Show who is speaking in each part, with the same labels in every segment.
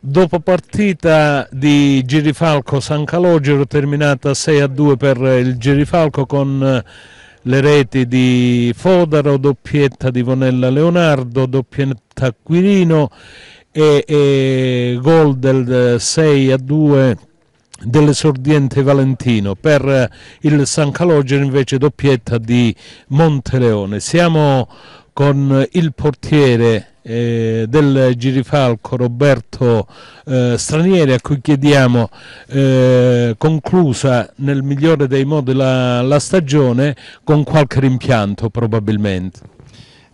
Speaker 1: Dopo partita di Girifalco San Calogero terminata 6 a 2 per il Girifalco con eh, le reti di Fodaro, doppietta di Vonella Leonardo, doppietta Quirino e, e gol del 6 eh, a 2 dell'esordiente Valentino per eh, il San Calogero invece doppietta di Monteleone. Siamo con il portiere eh, del Girifalco Roberto eh, Stranieri a cui chiediamo eh, conclusa nel migliore dei modi la, la stagione con qualche rimpianto probabilmente.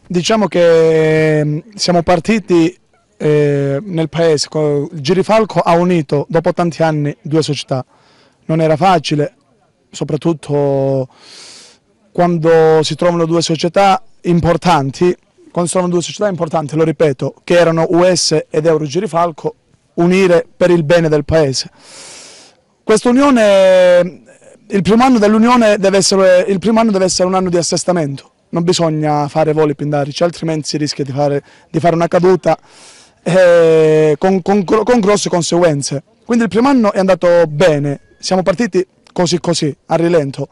Speaker 2: Diciamo che mm, siamo partiti eh, nel paese, il Girifalco ha unito dopo tanti anni due società, non era facile, soprattutto quando si trovano due società importanti, quando sono due società importanti, lo ripeto, che erano US ed Euro Girifalco, unire per il bene del Paese. Questa unione, il primo anno dell'unione deve essere, il primo anno deve essere un anno di assestamento, non bisogna fare voli pindarici, cioè altrimenti si rischia di fare, di fare una caduta eh, con, con, con grosse conseguenze. Quindi il primo anno è andato bene, siamo partiti così così, a rilento.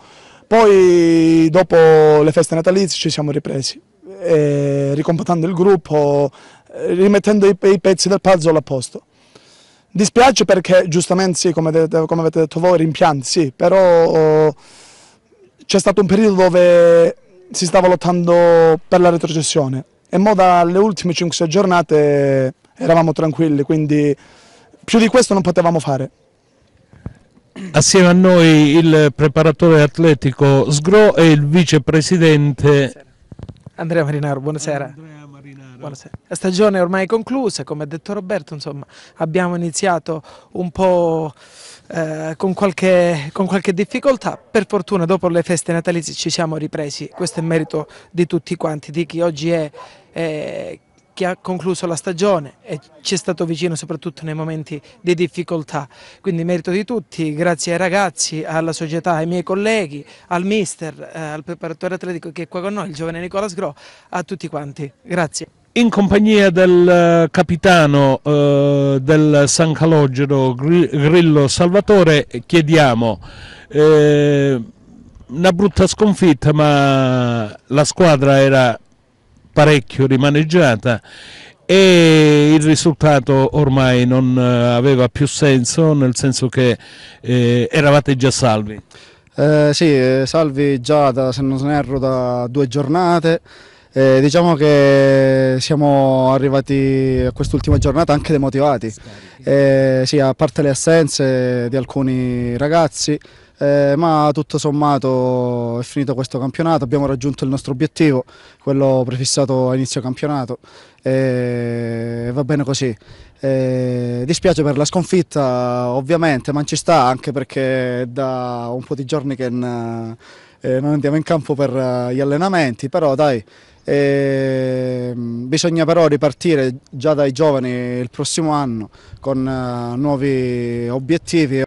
Speaker 2: Poi dopo le feste natalizie ci siamo ripresi, ricompattando il gruppo, eh, rimettendo i, i pezzi del puzzle a posto. Dispiace perché giustamente sì, come, de, come avete detto voi, rimpianti sì, però eh, c'è stato un periodo dove si stava lottando per la retrocessione e mo dalle ultime 5-6 giornate eravamo tranquilli, quindi più di questo non potevamo fare.
Speaker 1: Assieme a noi il preparatore atletico Sgro e il vicepresidente
Speaker 3: Andrea Marinaro, buonasera. Andrea Marinaro. buonasera. La stagione è ormai conclusa, come ha detto Roberto, insomma, abbiamo iniziato un po' eh, con, qualche, con, qualche, difficoltà, per fortuna dopo le feste natalizie ci siamo ripresi, questo è merito di tutti quanti, di chi oggi è... Eh, che ha concluso la stagione e ci è stato vicino soprattutto nei momenti di difficoltà. Quindi merito di tutti, grazie ai ragazzi, alla società, ai miei colleghi, al mister, eh, al preparatore atletico che è qua con noi, il giovane Nicola Sgro, a tutti quanti. Grazie.
Speaker 1: In compagnia del eh, capitano eh, del San Calogero Grillo Salvatore chiediamo... Eh, una brutta sconfitta ma la squadra era parecchio rimaneggiata e il risultato ormai non eh, aveva più senso nel senso che eh, eravate già salvi.
Speaker 4: Eh, sì, eh, salvi già da, se non erro da due giornate. Eh, diciamo che siamo arrivati a quest'ultima giornata anche demotivati, eh, sì, a parte le assenze di alcuni ragazzi, eh, ma tutto sommato è finito questo campionato, abbiamo raggiunto il nostro obiettivo, quello prefissato a inizio campionato, e va bene così. Eh, dispiace per la sconfitta ovviamente, ma ci sta anche perché da un po' di giorni che eh, non andiamo in campo per eh, gli allenamenti, però dai, eh, bisogna però ripartire già dai giovani il prossimo anno con eh, nuovi obiettivi.